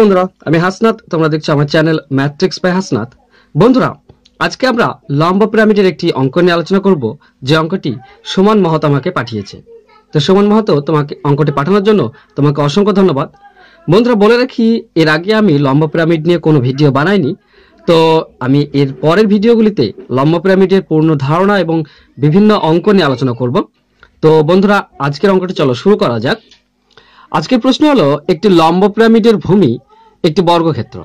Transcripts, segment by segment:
বন্ধুরা আমি হাসনাত তোমরা দেখছো আমার চ্যানেল ম্যাট্রিক্স বাই হাসনাত বন্ধুরা আজকে আমরা লম্বা পিরামিডের একটি অঙ্ক নিয়ে আলোচনা করব যে অঙ্কটি আমাকে পাঠিয়েছে তো তোমাকে অঙ্কটি পাঠানোর জন্য তোমাকে অসংখ্য ধন্যবাদ বন্ধুরা বলে রাখি এর আগে আমি লম্ব পিরামিড নিয়ে কোনো ভিডিও বানাইনি তো আমি এর পরের ভিডিওগুলিতে লম্ব পিরামিডের পূর্ণ ধারণা এবং বিভিন্ন অঙ্ক নিয়ে আলোচনা করব তো বন্ধুরা আজকের অঙ্কটি চলো শুরু করা যাক আজকের প্রশ্ন হলো একটি লম্ব পিরামিডের ভূমি একটি বর্গক্ষেত্র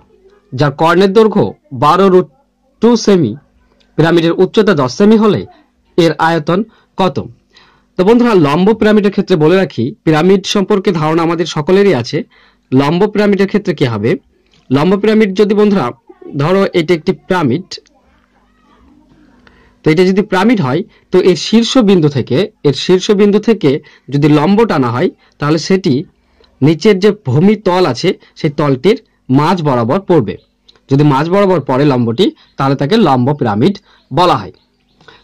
যার কর্ণের দৈর্ঘ্য বারো রুট টু সেমি পিরামিডের উচ্চতা দশ সেমি হলে এর আয়তন কত তো বন্ধুরা লম্ব পিরামিডের ক্ষেত্রে বলে রাখি পিরামিড সম্পর্কে ধারণা আমাদের সকলেরই আছে লম্ব পিরামিডের ক্ষেত্রে কি হবে লম্ব পিরামিড যদি বন্ধুরা ধরো এটি একটি পিরামিড তো এটা যদি পিরামিড হয় তো এর শীর্ষ বিন্দু থেকে এর শীর্ষ বিন্দু থেকে যদি লম্ব টানা হয় তাহলে সেটি নিচের যে ভূমি তল আছে সেই তলটির মাঝ বরাবর পড়বে যদি মাঝ বরাবর পড়ে লম্বটি তাহলে তাকে লম্ব পিরামিড বলা হয়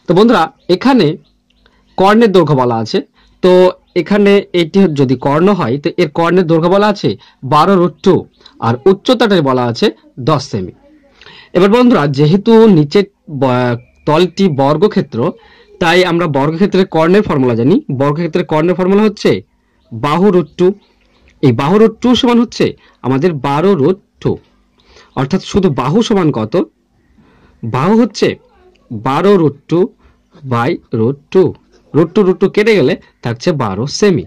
তো বন্ধুরা এখানে কর্ণের দৈর্ঘ্য বলা আছে তো এখানে এটি যদি কর্ণ হয় তো এর কর্ণের দৈর্ঘ্য বলা আছে বারো রুট টু আর উচ্চতাটা বলা আছে দশ সেমি এবার বন্ধুরা যেহেতু নিচের তলটি বর্গক্ষেত্র তাই আমরা বর্গক্ষেত্রের কর্ণের ফর্মুলা জানি বর্গক্ষেত্রের কর্ণের ফর্মুলা হচ্ছে বাহু রুট টু এই বাহু রোড টু সমান হচ্ছে আমাদের বারো রোড টু অর্থাৎ শুধু বাহু সমান কত বাহু হচ্ছে বারো root two by root two root two root two কেটে গেলে থাকছে বারো সেমি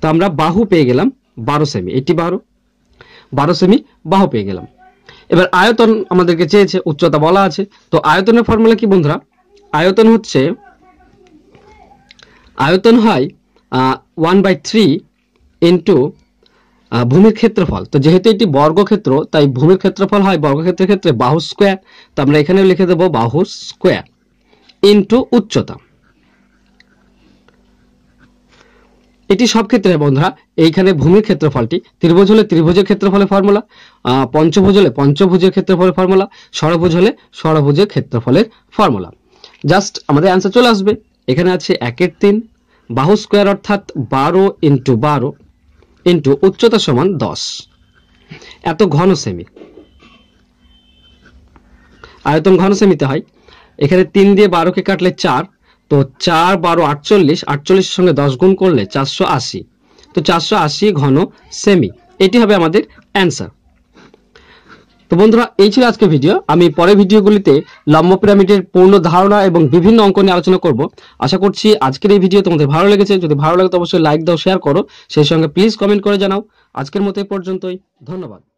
তো আমরা বাহু পেয়ে গেলাম বারো সেমি এটি বারো বারো সেমি বাহু পেয়ে গেলাম এবার আয়তন আমাদেরকে চেয়েছে উচ্চতা বলা আছে তো আয়তনের ফর্মুলা কি বন্ধুরা আয়তন হচ্ছে আয়তন হয় ওয়ান বাই থ্রি ইন্টু ভূমির ক্ষেত্রফল তো যেহেতু এটি বর্গক্ষেত্র তাই ভূমির ক্ষেত্রফল হয় বর্গক্ষেত্রের ক্ষেত্রে বাহু স্কোয়ার তো আমরা এখানেও লিখে দেবো বাহু স্কোয়ার ইন্টু উচ্চতা এটি সব ক্ষেত্রে বন্ধুরা এইখানে ভূমির ক্ষেত্রফলটি ত্রিভুজ হলে ত্রিভুজের ক্ষেত্রফলের ফর্মুলা পঞ্চভুজ হলে পঞ্চভুজের ক্ষেত্রফলের ফর্মুলা ষড়ভুজ হলে ষড়ভুজের ক্ষেত্রফলের ফর্মুলা জাস্ট আমাদের অ্যান্সার চলে আসবে এখানে আছে একের তিন বাহু স্কোয়ার অর্থাৎ বারো ইন্টু বারো ইন্টু উচ্চতা সমান দশ এত ঘন সেমি আয়তন ঘন সেমিতে হয় এখানে তিন দিয়ে বারোকে কাটলে চার তো চার বারো আটচল্লিশ আটচল্লিশের সঙ্গে দশ গুণ করলে চারশো আশি তো চারশো আশি ঘন সেমি এটি হবে আমাদের অ্যান্সার তো বন্ধুরা এই ছিল আজকে ভিডিও আমি পরে ভিডিওগুলিতে লম্ব পিরামিডের পূর্ণ ধারণা এবং বিভিন্ন অঙ্ক নিয়ে আলোচনা করব আশা করছি আজকের এই ভিডিও তোমাদের ভালো লেগেছে যদি ভালো লাগে তো অবশ্যই লাইক দাও শেয়ার করো সেই সঙ্গে প্লিজ কমেন্ট করে জানাও আজকের মতো এই পর্যন্তই ধন্যবাদ